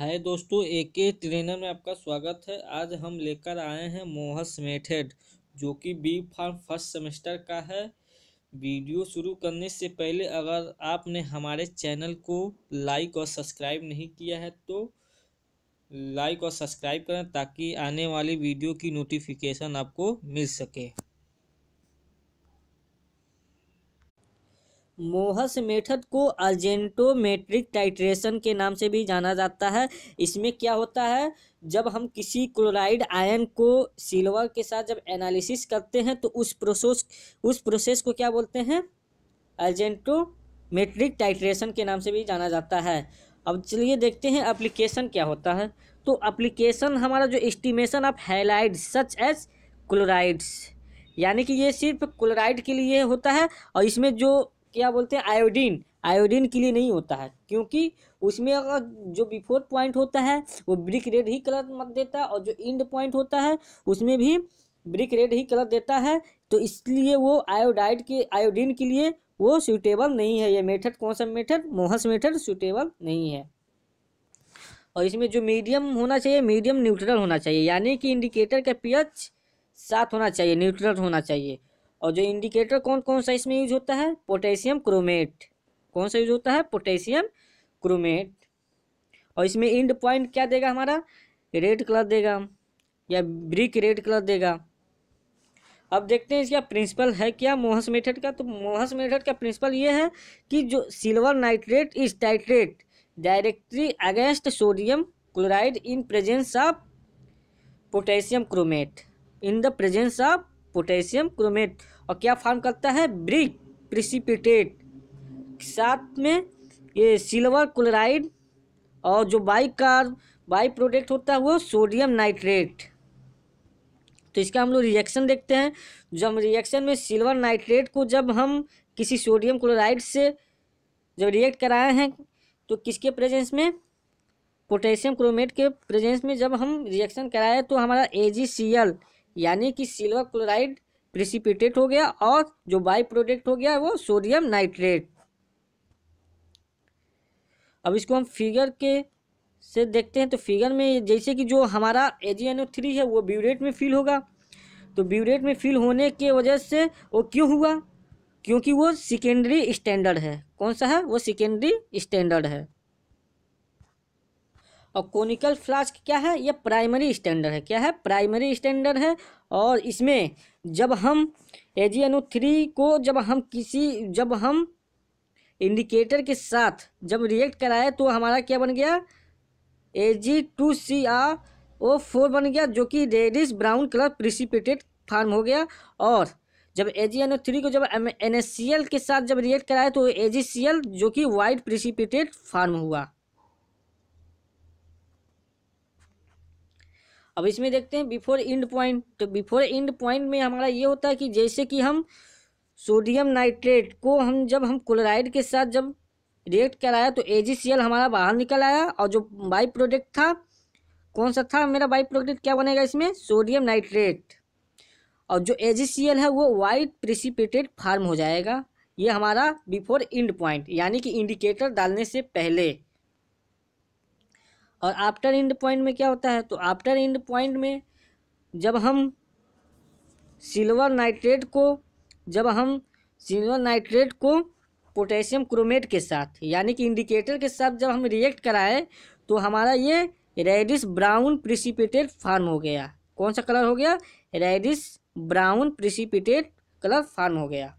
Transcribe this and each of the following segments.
हाय दोस्तों ए के ट्रेनर में आपका स्वागत है आज हम लेकर आए हैं मोहस मेथड जो कि बी फार्म फर्स्ट सेमेस्टर का है वीडियो शुरू करने से पहले अगर आपने हमारे चैनल को लाइक और सब्सक्राइब नहीं किया है तो लाइक और सब्सक्राइब करें ताकि आने वाली वीडियो की नोटिफिकेशन आपको मिल सके मोहस मेथड को अर्जेंटोमेट्रिक टाइट्रेशन के नाम से भी जाना जाता है इसमें क्या होता है जब हम किसी क्लोराइड आयन को सिल्वर के साथ जब एनालिसिस करते हैं तो उस प्रोसेस उस प्रोसेस को क्या बोलते हैं अर्जेंटोमेट्रिक टाइट्रेशन के नाम से भी जाना जाता है अब चलिए देखते हैं अप्लीकेशन क्या होता है तो अप्लीकेशन हमारा जो estimation of halide such as chlorides यानी कि ये सिर्फ क्लोराइड के लिए होता है और इसमें जो क्या बोलते हैं आयोडीन आयोडीन के लिए नहीं होता है क्योंकि उसमें अगर जो बिफोर पॉइंट होता है वो ब्रिक रेड ही कलर मत देता है और जो इंड पॉइंट होता है उसमें भी ब्रिक रेड ही कलर देता है तो इसलिए वो आयोडाइड के आयोडीन के लिए वो सूटेबल नहीं है ये मेथड कौन सा मेथड मोहस मेथड सूटेबल नहीं है और इसमें जो मीडियम होना चाहिए मीडियम न्यूट्रल होना चाहिए यानी कि इंडिकेटर का पीएच सात होना चाहिए न्यूट्रल होना चाहिए और जो इंडिकेटर कौन कौन सा इसमें यूज होता है पोटेशियम क्रोमेट कौन सा यूज होता है पोटेशियम क्रोमेट और इसमें इंड पॉइंट क्या देगा हमारा रेड कलर देगा या ब्रिक रेड कलर देगा अब देखते हैं इसका प्रिंसिपल है क्या मोहस मेथड का तो मोहस मेथड का प्रिंसिपल ये है कि जो silver nitrate is titrate directly against sodium chloride in presence of potassium chromate in the presence of potassium chromate और क्या फार्म करता है ब्रिक प्रिसिपिटेट साथ में ये सिल्वर क्लोराइड और जो बाई कार बाई प्रोडक्ट होता है वो सोडियम नाइट्रेट तो इसका हम लोग रिएक्शन देखते हैं जब रिएक्शन में सिल्वर नाइट्रेट को जब हम किसी सोडियम क्लोराइड से जब रिएक्ट कराए हैं तो किसके प्रेजेंस में पोटेशियम क्रोमेट के प्रेजेंस में जब हम रिएक्शन कराए तो हमारा ए यानी कि सिल्वर क्लोराइड प्रेसिपिटेट हो गया और जो बाई प्रोडक्ट हो गया वो सोडियम नाइट्रेट अब इसको हम फिगर के से देखते हैं तो फिगर में जैसे कि जो हमारा ए थ्री है वो ब्यूरेट में फील होगा तो ब्यूरेट में फील होने के वजह से वो क्यों हुआ क्योंकि वो सेकेंडरी स्टैंडर्ड है कौन सा है वो सेकेंडरी स्टैंडर्ड है और कोनिकल फ्लास्क क्या है यह प्राइमरी स्टैंडर्ड है क्या है प्राइमरी स्टैंडर्ड है और इसमें जब हम ए जी एन थ्री को जब हम किसी जब हम इंडिकेटर के साथ जब रिएक्ट कराए तो हमारा क्या बन गया A G two C R O four बन गया जो कि reddish brown colour precipitated form हो गया और जब ए जी एन थ्री को जब एन एस सी एल के साथ जब रिएक्ट कराए तो ए जी सी एल जो कि वाइट प्रिसिपिटेड फार्म हुआ अब इसमें देखते हैं बिफोर इंड पॉइंट तो बिफोर इंड पॉइंट में हमारा ये होता है कि जैसे कि हम सोडियम नाइट्रेट को हम जब हम क्लोराइड के साथ जब रिएक्ट कराया तो एल हमारा बाहर निकल आया और जो बाई प्रोडक्ट था कौन सा था मेरा बाई प्रोडक्ट क्या बनेगा इसमें सोडियम नाइट्रेट और जो एल है वो वाइट प्रिसिपिटेट फार्म हो जाएगा ये हमारा बिफोर इंड पॉइंट यानी कि इंडिकेटर डालने से पहले और आफ्टर इंड पॉइंट में क्या होता है तो आफ्टर इंड पॉइंट में जब हम सिल्वर नाइट्रेट को जब हम सिल्वर नाइट्रेट को पोटेशियम क्रोमेट के साथ यानी कि इंडिकेटर के साथ जब हम रिएक्ट कराएं तो हमारा ये रेडिस ब्राउन प्रिसिपिटेड फार्म हो गया कौन सा कलर हो गया reddish brown precipitated colour form हो गया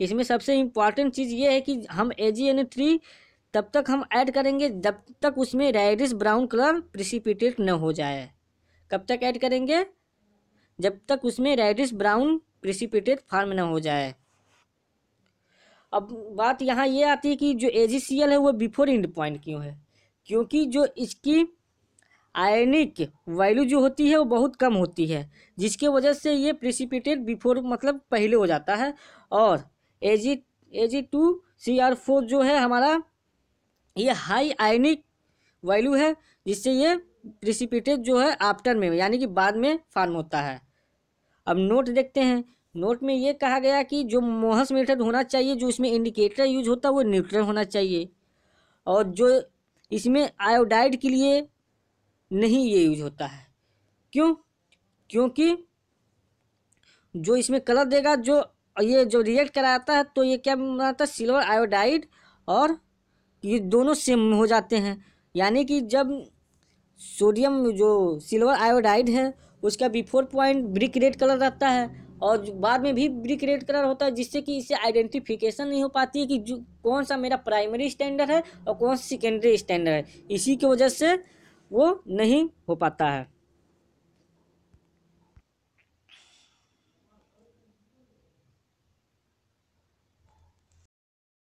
इसमें सबसे इम्पॉर्टेंट चीज़ ये है कि हम ए जी एन थ्री तब तक हम ऐड करेंगे जब तक उसमें रेडिस ब्राउन कलर प्रिसिपिटेट न हो जाए कब तक ऐड करेंगे जब तक उसमें रेडिस ब्राउन प्रिसिपिटेट फार्म न हो जाए अब बात यहाँ ये आती है कि जो ए है वो बिफोर इंड पॉइंट क्यों है क्योंकि जो इसकी आयनिक वैल्यू जो होती है वो बहुत कम होती है जिसके वजह से ये प्रिसिपिटेट बिफोर मतलब पहले हो जाता है और A G A G two C R four जो है हमारा ये हाई आयनिक वैल्यू है जिससे ये प्रिसिपिटेट जो है आफ्टर में यानी कि बाद में फार्म होता है अब नोट देखते हैं नोट में ये कहा गया कि जो मोहस मेथड होना चाहिए जो इसमें इंडिकेटर यूज होता है वो न्यूट्रल होना चाहिए और जो इसमें आयोडाइड के लिए नहीं ये यूज होता है क्यों क्योंकि जो इसमें कलर देगा जो ये जो रिएक्ट कराता है तो ये क्या बनाता है सिल्वर आयोडाइड और ये दोनों सेम हो जाते हैं यानी कि जब सोडियम जो सिल्वर आयोडाइड है उसका before point brick red colour रहता है और बाद में भी ब्रिक रेड कलर होता है जिससे कि इसे आइडेंटिफिकेशन नहीं हो पाती है कि जो कौन सा मेरा प्राइमरी स्टैंडर्ड है और कौन सा सेकेंडरी स्टैंडर्ड है इसी की वजह से वो नहीं हो पाता है